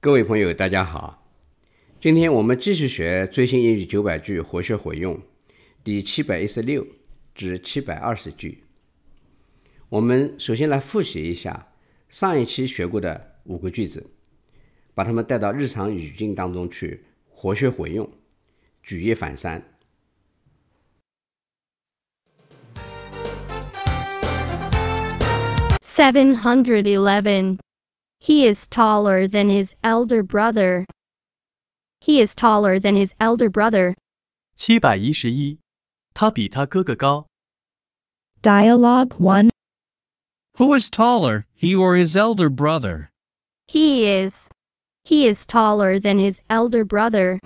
各位朋友，大家好！今天我们继续学《最新英语九百句活学活用》第七百一十六至七百二十句。我们首先来复习一下上一期学过的五个句子，把它们带到日常语境当中去活学活用，举一反三。Seven hundred eleven. He is taller than his elder brother. He is taller than his elder brother. 七百一十一，他比他哥哥高。Dialogue 1 Who is taller, he or his elder brother? He is. He is taller than his elder brother.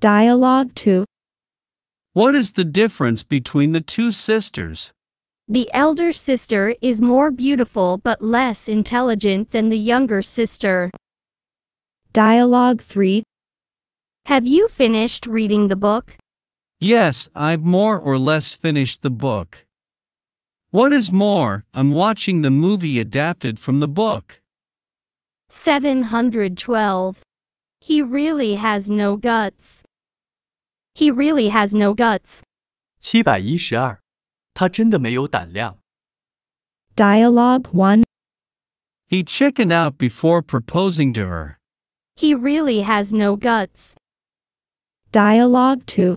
Dialogue 2 What is the difference between the two sisters? The elder sister is more beautiful but less intelligent than the younger sister. Dialogue 3 Have you finished reading the book? Yes, I've more or less finished the book. What is more, I'm watching the movie adapted from the book. 712. He really has no guts. He really has no guts. 712. 他真的没有胆量。Dialogue 1 He chickened out before proposing to her. He really has no guts. Dialogue 2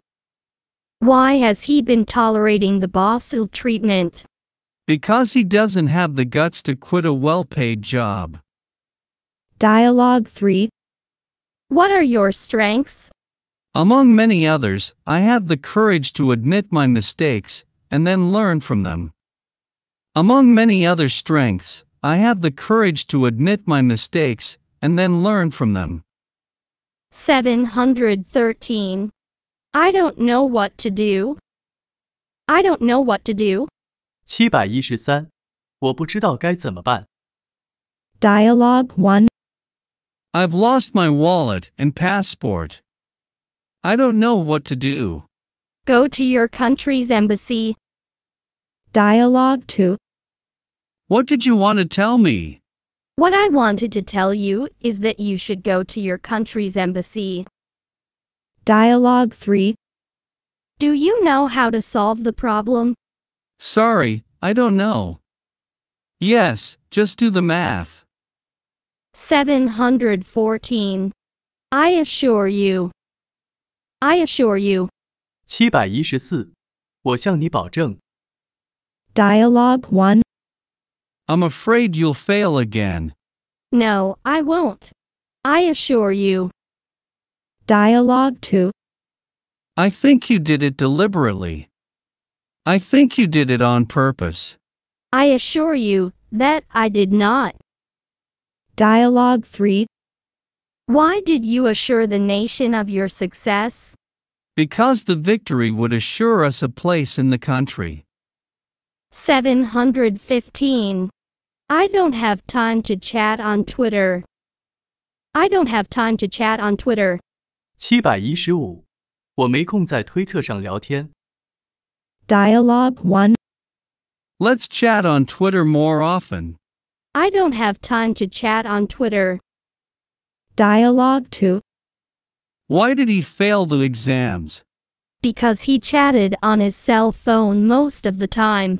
Why has he been tolerating the ill treatment? Because he doesn't have the guts to quit a well paid job. Dialogue 3 What are your strengths? Among many others, I have the courage to admit my mistakes and then learn from them. Among many other strengths, I have the courage to admit my mistakes and then learn from them. 713. I don't know what to do. I don't know what to do. 713. Dialogue 1. I've lost my wallet and passport. I don't know what to do. Go to your country's embassy Dialogue 2 What did you want to tell me? What I wanted to tell you is that you should go to your country's embassy. Dialogue 3 Do you know how to solve the problem? Sorry, I don't know. Yes, just do the math. 714. I assure you. I assure you. 714. Dialogue 1 I'm afraid you'll fail again. No, I won't. I assure you. Dialogue 2 I think you did it deliberately. I think you did it on purpose. I assure you that I did not. Dialogue 3 Why did you assure the nation of your success? Because the victory would assure us a place in the country. 715. I don't have time to chat on Twitter. I don't have time to chat on Twitter. Dialogue one. Let's chat on Twitter more often. I don't have time to chat on Twitter. Dialogue two. Why did he fail the exams? Because he chatted on his cell phone most of the time.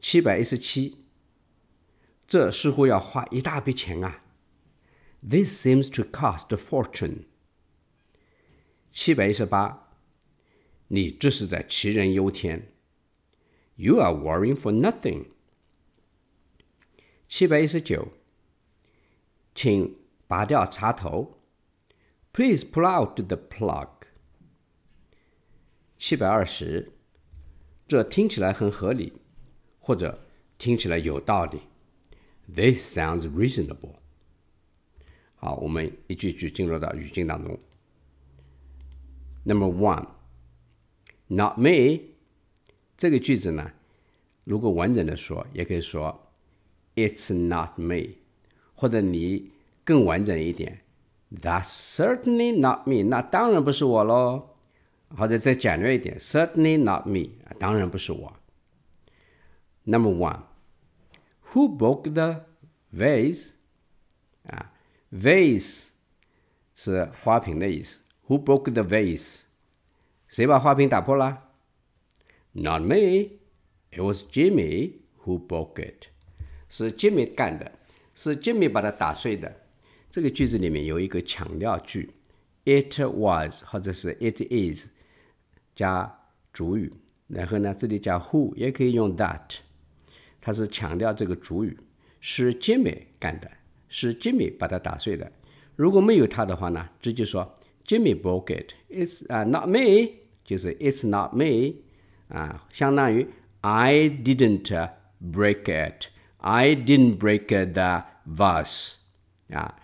七百一十七，这似乎要花一大笔钱啊！This seems to cost fortune。七百一十八，你这是在杞人忧天！You are worrying for nothing。七百一十九，请拔掉插头！Please pull out the plug。七百二十，这听起来很合理。或者听起来有道理，This sounds reasonable。好，我们一句句进入到语境当中。Number one，Not me。这个句子呢，如果完整的说，也可以说 It's not me。或者你更完整一点，That's certainly not me。那当然不是我喽。或者再简略一点，Certainly not me。当然不是我。Number one, who broke the vase? vase？啊，vase ah, 是花瓶的意思。Who broke the vase？谁把花瓶打破了？Not me. It was Jimmy who broke it. 是 Jimmy 干的，是 Jimmy 把它打碎的。这个句子里面有一个强调句，it was 或者是 it is 加主语，然后呢这里加 who 也可以用 that。他是强调这个主语是杰米干的，是杰米把它打碎的。如果没有他的话呢，直接说杰 y broke it。It's 啊 not me，就是 it's not me，啊，相当于 I didn't break it，I didn't break the vase，啊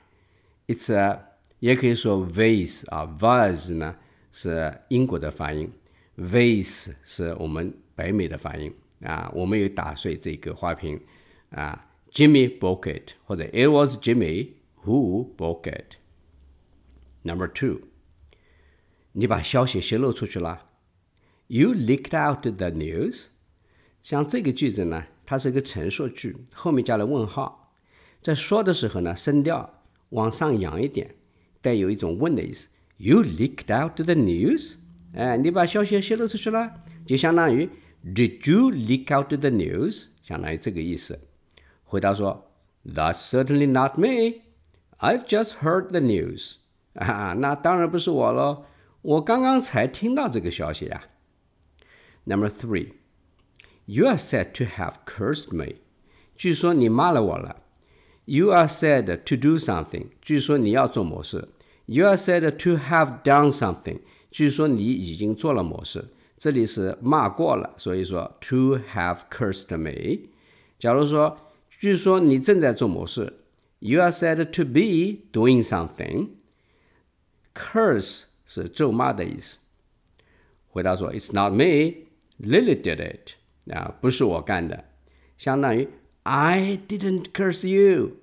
，It's 也可以说 vase，啊 vase 呢是英国的发音，vase 是我们北美的发音。啊，我没有打碎这个花瓶。啊，Jimmy broke it，或者 It was Jimmy who broke it。Number two，你把消息泄露出去了。You leaked out the news。像这个句子呢，它是一个陈述句，后面加了问号，在说的时候呢，声调往上扬一点，带有一种问的意思。You leaked out the news，哎，你把消息泄露出去了，就相当于。Did you leak out the news？相当于这个意思。回答说，That's certainly not me. I've just heard the news. 啊，那当然不是我喽，我刚刚才听到这个消息呀、啊。Number three, you are said to have cursed me. 据说你骂了我了。You are said to do something. 据说你要做某事。You are said to have done something. 据说你已经做了某事。这里是骂过了，所以说 to have cursed me。假如说，据说你正在做某事，you are said to be doing something。curse 是咒骂的意思。回答说，It's not me. Lily did it。啊，不是我干的，相当于 I didn't curse you。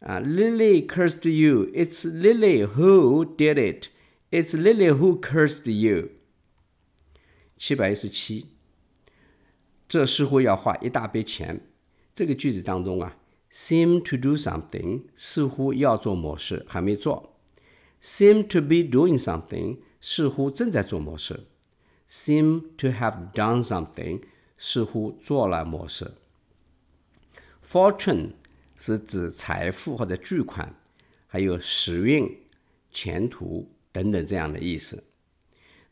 啊，Lily cursed you. It's Lily who did it. It's Lily who cursed you。七百一十七，这似乎要花一大笔钱。这个句子当中啊，seem to do something 似乎要做某事还没做，seem to be doing something 似乎正在做某事，seem to have done something 似乎做了某事。fortune 是指财富或者巨款，还有时运、前途等等这样的意思。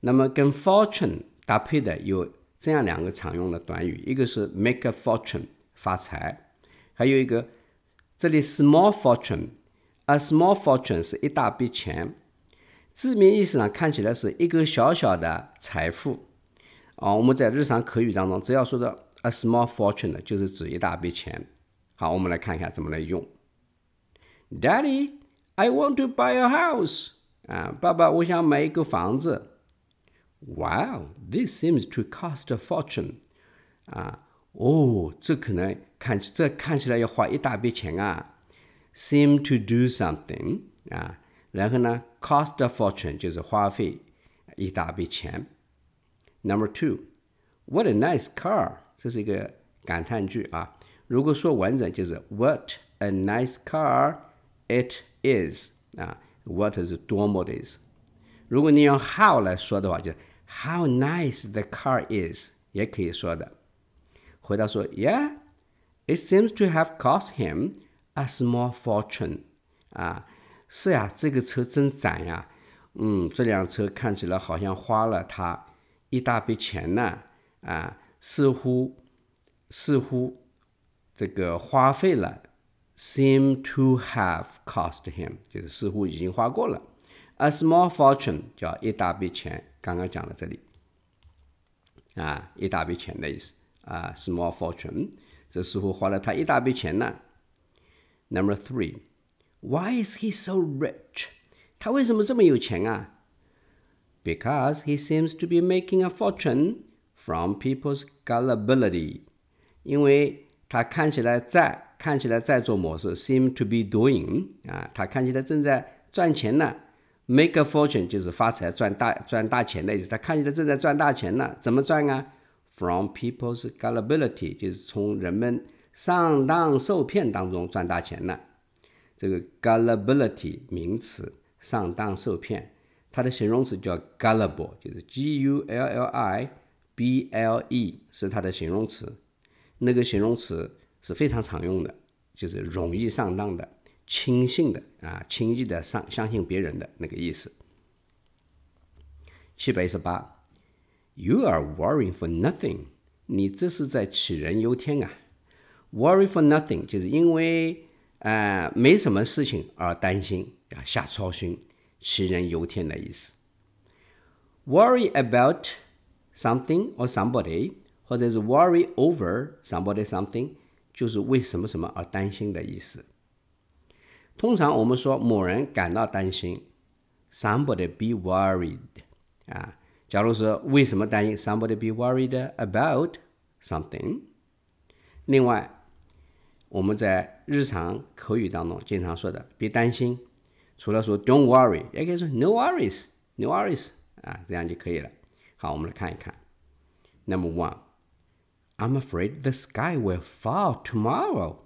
那么跟 fortune。搭配的有这样两个常用的短语，一个是 make a fortune 发财，还有一个这里 small fortune，a small fortune 是一大笔钱，字面意思上看起来是一个小小的财富。啊，我们在日常口语当中，只要说到 a small fortune 的，就是指一大笔钱。好，我们来看一下怎么来用。Daddy, I want to buy a house。啊，爸爸，我想买一个房子。Wow, this seems to cost a fortune. 啊，哦，这可能看这看起来要花一大笔钱啊。Seem ah, oh, to do something 啊，然后呢，cost a fortune 就是花费一大笔钱。Number two, what a nice car！这是一个感叹句啊。如果说完整就是 What a nice car it is！啊，what 是多么的意思。如果你用 how 来说的话，就是 How nice the car is，也可以说的。回答说：Yeah，it seems to have cost him a small fortune。啊，是呀，这个车真赞呀。嗯，这辆车看起来好像花了他一大笔钱呢。啊，似乎似乎这个花费了，seem to have cost him，就是似乎已经花过了。A small fortune 叫一大笔钱。刚刚讲到这里，啊，一大笔钱的意思啊，small fortune。这似乎花了他一大笔钱呢。Number three, why is he so rich？他为什么这么有钱啊？Because he seems to be making a fortune from people's gullibility。因为他看起来在看起来在做某事，seem to be doing 啊，他看起来正在赚钱呢。Make a fortune 就是发财、赚大赚大钱的意思。他看起来正在赚大钱呢，怎么赚啊？From people's gullibility 就是从人们上当受骗当中赚大钱呢。这个 gullibility 名词，上当受骗，它的形容词叫 gullible，就是 G-U-L-L-I-B-L-E 是它的形容词。那个形容词是非常常用的，就是容易上当的。轻信的啊，轻易的相相信别人的那个意思。七百一十八，You are worrying for nothing，你这是在杞人忧天啊。Worry for nothing 就是因为呃没什么事情而担心啊，瞎操心，杞人忧天的意思。Worry about something or somebody，或者是 worry over somebody something，就是为什么什么而担心的意思。通常我们说某人感到担心，somebody be worried 啊。假如说为什么担心，somebody be worried about something。另外，我们在日常口语当中经常说的“别担心”，除了说 “don't worry”，也可以说 “no worries, no worries” 啊，这样就可以了。好，我们来看一看。Number one, I'm afraid the sky will fall tomorrow。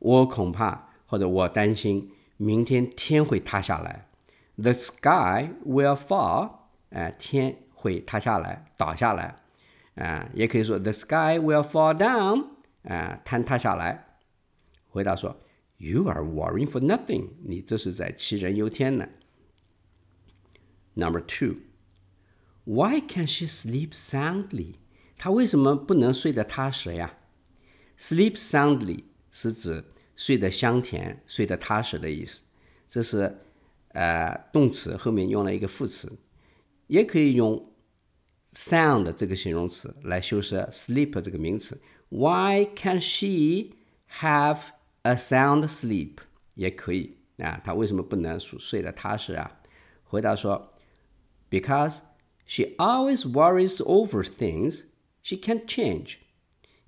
我恐怕。或者我担心明天天会塌下来，the sky will fall，哎，天会塌下来，倒下来，啊，也可以说 the sky will fall down，啊，坍塌下来。回答说，You are worrying for nothing，你这是在杞人忧天呢。Number two，Why can not she sleep soundly？她为什么不能睡得踏实呀？Sleep soundly 是指睡得香甜、睡得踏实的意思，这是，呃，动词后面用了一个副词，也可以用 “sound” 这个形容词来修饰 “sleep” 这个名词。Why can't she have a sound sleep？也可以啊，她为什么不能睡得踏实啊？回答说：Because she always worries over things she can't change。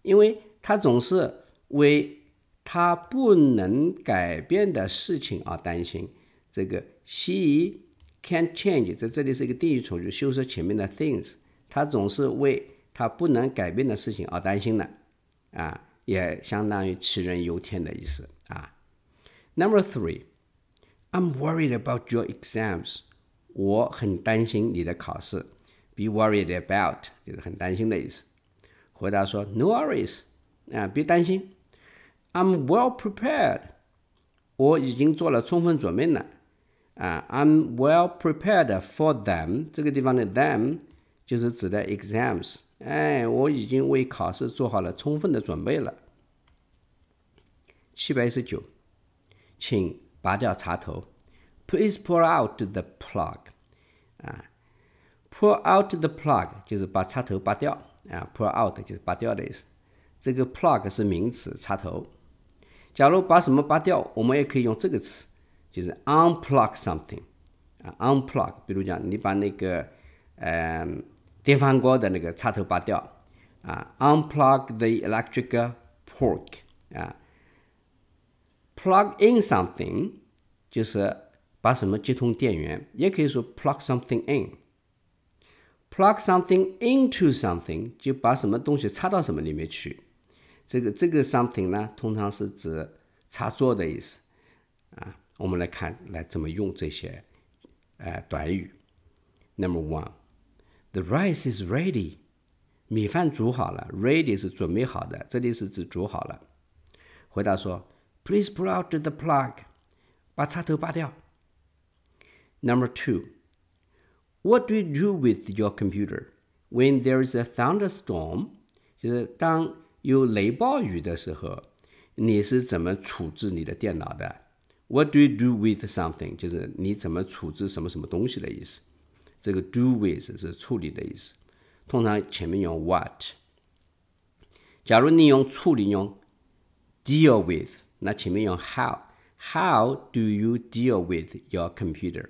因为她总是为他不能改变的事情而担心，这个 she can't change 在这里是一个定语从句，修饰前面的 things。他总是为他不能改变的事情而担心的啊，也相当于杞人忧天的意思啊。Number three，I'm worried about your exams。我很担心你的考试。Be worried about 就是很担心的意思。回答说，No worries，啊，别担心。I'm well prepared. prepared，我已经做了充分准备了。啊，I'm well prepared for them。这个地方的 them 就是指的 exams。哎，我已经为考试做好了充分的准备了。七百一十九，请拔掉插头。Please pull out the plug。啊，pull out the plug 就是把插头拔掉。啊，pull out 就是拔掉的意思。这个 plug 是名词，插头。假如把什么拔掉，我们也可以用这个词，就是 unplug something 啊，unplug。比如讲，你把那个呃电饭锅的那个插头拔掉啊，unplug the electric pork 啊。plug in something 就是把什么接通电源，也可以说 plug something in。plug something into something 就把什么东西插到什么里面去。这个这个 something 呢，通常是指插座的意思啊。我们来看来怎么用这些呃短语。Number one, the rice is ready. 是准备好的，这里是指煮好了。回答说，Please pull out the plug，把插头拔掉。Number two, what do you do with your computer when there is a thunderstorm？就是当有雷暴雨的时候，你是怎么处置你的电脑的？What do you do with something？就是你怎么处置什么什么东西的意思。这个 do with 是处理的意思，通常前面用 what。假如你用处理用 deal with，那前面用 how？How do you deal with your computer？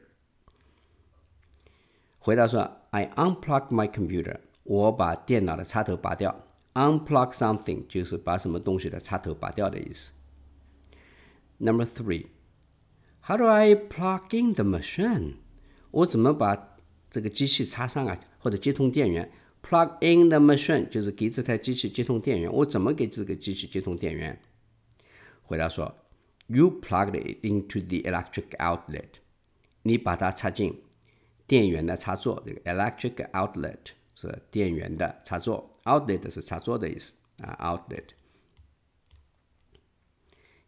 回答说：I unplug my computer。我把电脑的插头拔掉。unplug something 就是把什么东西的插头拔掉的意思。Number three, how do I plug in the machine？我怎么把这个机器插上啊，或者接通电源？Plug in the machine 就是给这台机器接通电源。我怎么给这个机器接通电源？回答说，You plugged it into the electric outlet。你把它插进电源的插座，这个 electric outlet。是电源的插座，outlet 是插座的意思啊，outlet。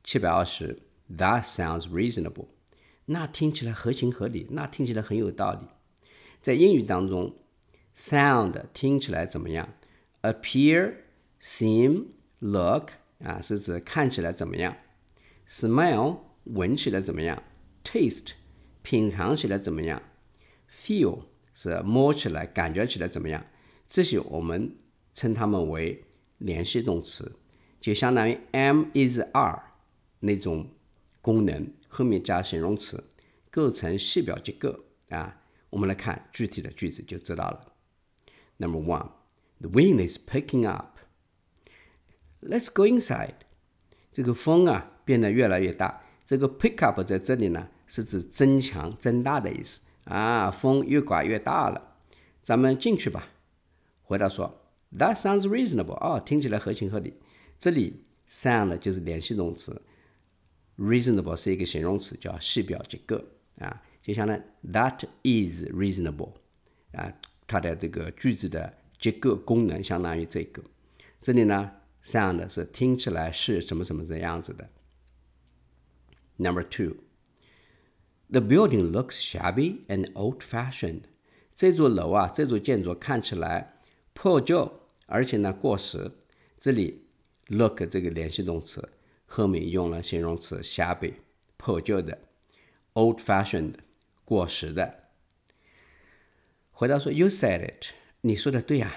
七百二十，That sounds reasonable，那听起来合情合理，那听起来很有道理。在英语当中，sound 听起来怎么样？appear，seem，look 啊是指看起来怎么样？smell 闻起来怎么样？taste 品尝起来怎么样？feel。是摸起来感觉起来怎么样？这些我们称它们为联系动词，就相当于 am is are 那种功能，后面加形容词，构成系表结构啊。我们来看具体的句子就知道了。Number one, the wind is picking up. Let's go inside. 这个风啊变得越来越大。这个 pick up 在这里呢是指增强、增大的意思。啊，风越刮越大了，咱们进去吧。回答说，That sounds reasonable。哦，听起来合情合理。这里 sound 就是联系动词，reasonable 是一个形容词，叫系表结构啊，接下来 that is reasonable。啊，它的这个句子的结构功能相当于这个。这里呢，sound 是听起来是什么什么的样子的。Number two。The building looks shabby and old-fashioned。这座楼啊，这座建筑看起来破旧，而且呢过时。这里 look 这个连系动词后面用了形容词 shabby 破旧的，old-fashioned 过时的。回答说：“You said it。”你说的对呀。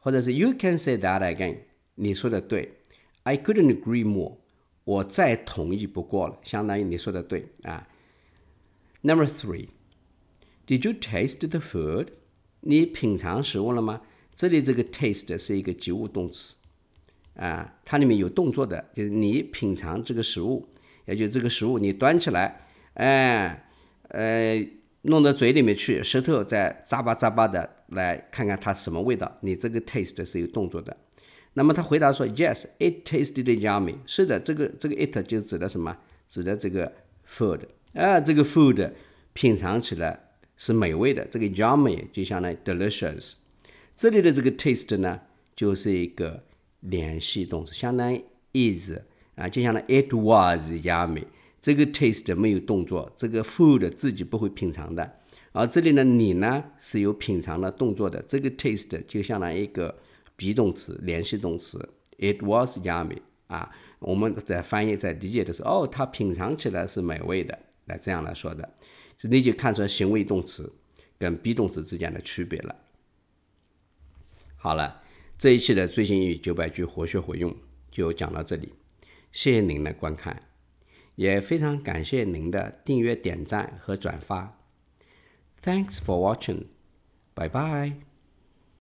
或者是 “You can say that again。”你说的对。I couldn't agree more。我再同意不过了，相当于你说的对啊。Number three, did you taste the food? 你品尝食物了吗？这里这个 taste 是一个及物动词，啊，它里面有动作的，就是你品尝这个食物，也就这个食物你端起来，哎，呃，弄到嘴里面去，舌头再咂吧咂吧的，来看看它什么味道。你这个 taste 是有动作的。那么他回答说，Yes, it tasted yummy. 是的，这个这个 it 就指的什么？指的这个 food。啊，这个 food 品尝起来是美味的。这个 yummy 就相当于 delicious。这里的这个 taste 呢，就是一个联系动词，相当于 is 啊，就相当于 it was yummy。这个 taste 没有动作，这个 food 自己不会品尝的。而这里呢，你呢是有品尝的动作的。这个 taste 就相当于一个 be 动词，联系动词。It was yummy。啊，我们在翻译在理解的时候，哦，它品尝起来是美味的。来这样来说的，就你就看出行为动词跟 be 动词之间的区别了。好了，这一期的最新语九百句活学活用就讲到这里，谢谢您的观看，也非常感谢您的订阅、点赞和转发。Thanks for watching，拜拜。